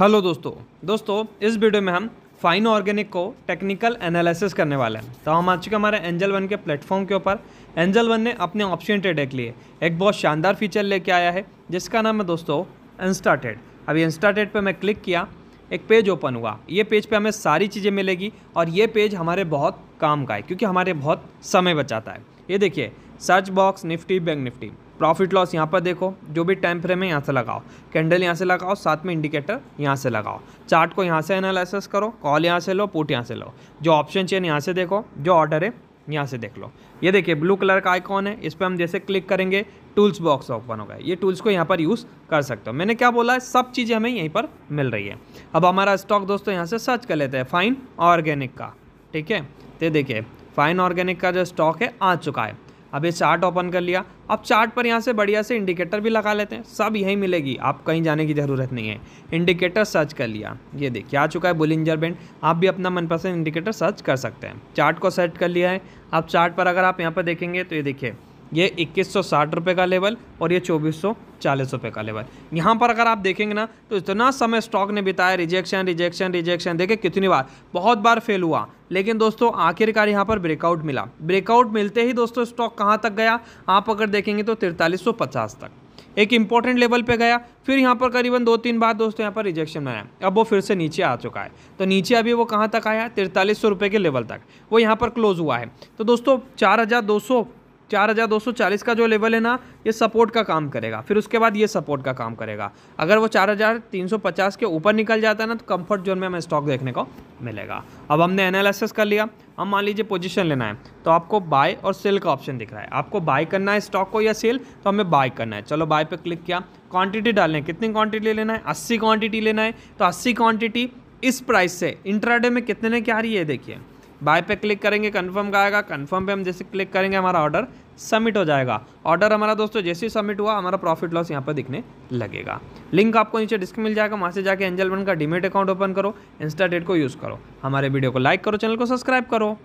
hello दोस्तों दोस्तों इस वीडियो में हम फाइन ऑर्गेनिक को टेक्निकल एनालिसिस करने वाले हैं तो हम आ चुके हमारे एंजल वन के प्लेटफॉर्म के ऊपर एंजल वन ने अपने ऑप्शन ट्रेड के लिए एक बहुत शानदार फीचर लेके आया है जिसका नाम है दोस्तों इंस्टा ट्रेड अभी इंस्टा ट्रेड पर मैं क्लिक किया एक पेज ओपन हुआ ये पेज पे हमें सारी चीज़ें मिलेगी और ये पेज हमारे बहुत काम का है क्योंकि हमारे बहुत समय बचाता है ये देखिए search box Nifty bank Nifty profit loss यहाँ पर देखो जो भी टाइम फ्रेम है यहाँ से लगाओ कैंडल यहाँ से लगाओ साथ में इंडिकेटर यहाँ से लगाओ चार्ट को यहाँ से एनालिसिस करो कॉल यहाँ से लो पुट यहाँ से लो जो ऑप्शन चेन यहाँ से देखो जो ऑर्डर है यहाँ से देख लो ये देखिए ब्लू कलर का आइकॉन है इस पर हम जैसे क्लिक करेंगे टूल्स बॉक्स ओपन होगा ये टूल्स को यहाँ पर यूज़ कर सकते हो मैंने क्या बोला है सब चीज़ें हमें यहीं पर मिल रही है अब हमारा स्टॉक दोस्तों यहाँ से सर्च कर लेते हैं फाइन ऑर्गेनिक का ठीक है तो देखिए फाइन ऑर्गेनिक का जो स्टॉक है आ चुका है अब ये चार्ट ओपन कर लिया अब चार्ट पर यहाँ से बढ़िया से इंडिकेटर भी लगा लेते हैं सब यहीं मिलेगी आप कहीं जाने की ज़रूरत नहीं है इंडिकेटर सर्च कर लिया ये देखिए आ चुका है बुलिंजर बैंड आप भी अपना मनपसंद इंडिकेटर सर्च कर सकते हैं चार्ट को सर्च कर लिया है अब चार्ट पर अगर आप यहाँ पर देखेंगे तो ये देखिए ये इक्कीस सौ साठ रुपये का लेवल और ये चौबीस सौ चालीस रुपये का लेवल यहाँ पर अगर आप देखेंगे ना तो इतना समय स्टॉक ने बिताया रिजेक्शन रिजेक्शन रिजेक्शन देखे कितनी बार बहुत बार फेल हुआ लेकिन दोस्तों आखिरकार यहाँ पर ब्रेकआउट मिला ब्रेकआउट मिलते ही दोस्तों स्टॉक कहाँ तक गया आप अगर देखेंगे तो तिरतालीस तक एक इंपॉर्टेंट लेवल पे गया फिर यहाँ पर करीबन दो तीन बार दोस्तों यहाँ पर रिजेक्शन आया अब वो फिर से नीचे आ चुका है तो नीचे अभी वो कहाँ तक आया तिरतालीस सौ रुपये के लेवल तक वो यहाँ पर क्लोज हुआ है तो दोस्तों चार हज़ार दो सौ चार हज़ार दो सौ चालीस का जो लेवल है ना ये सपोर्ट का काम करेगा फिर उसके बाद ये सपोर्ट का काम करेगा अगर वो चार हज़ार तीन सौ पचास के ऊपर निकल जाता है ना तो कंफर्ट जोन में हमें स्टॉक देखने को मिलेगा अब हमने एनालिसिस कर लिया हम मान लीजिए पोजीशन लेना है तो आपको बाय और सेल का ऑप्शन दिख रहा है आपको बाय करना है स्टॉक को या सेल तो हमें बाय करना है चलो बाय पर क्लिक किया क्वांटिटी डालने कितनी क्वान्टिटी लेना है अस्सी क्वांटिटी लेना है तो अस्सी क्वांटिटी इस प्राइस से इंट्राडे में कितने क्या रही है देखिए बाय पे क्लिक करेंगे कन्फर्म का आएगा कन्फर्म पे हम जैसे क्लिक करेंगे हमारा ऑर्डर सबमिट हो जाएगा ऑर्डर हमारा दोस्तों जैसे ही सबमिट हुआ हमारा प्रॉफिट लॉस यहाँ पर दिखने लगेगा लिंक आपको नीचे डिस्क मिल जाएगा वहाँ से जाके एंजल वन का डिमेट अकाउंट ओपन करो इंस्टाडेट को यूज़ करो हमारे वीडियो को लाइक करो चैनल को सब्सक्राइब करो